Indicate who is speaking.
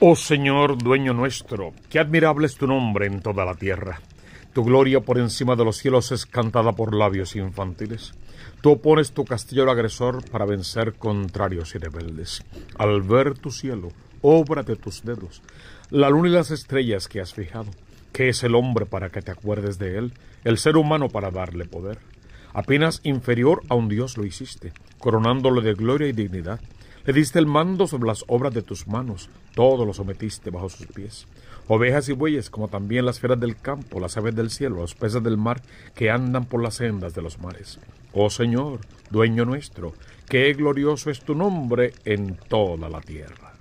Speaker 1: Oh Señor, dueño nuestro, qué admirable es tu nombre en toda la tierra. Tu gloria por encima de los cielos es cantada por labios infantiles. Tú opones tu castillo al agresor para vencer contrarios y rebeldes. Al ver tu cielo, obra de tus dedos, la luna y las estrellas que has fijado. ¿Qué es el hombre para que te acuerdes de él? El ser humano para darle poder. Apenas inferior a un Dios lo hiciste, coronándole de gloria y dignidad. Le diste el mando sobre las obras de tus manos, todo lo sometiste bajo sus pies. Ovejas y bueyes, como también las fieras del campo, las aves del cielo, los peces del mar, que andan por las sendas de los mares. Oh Señor, dueño nuestro, qué glorioso es tu nombre en toda la tierra.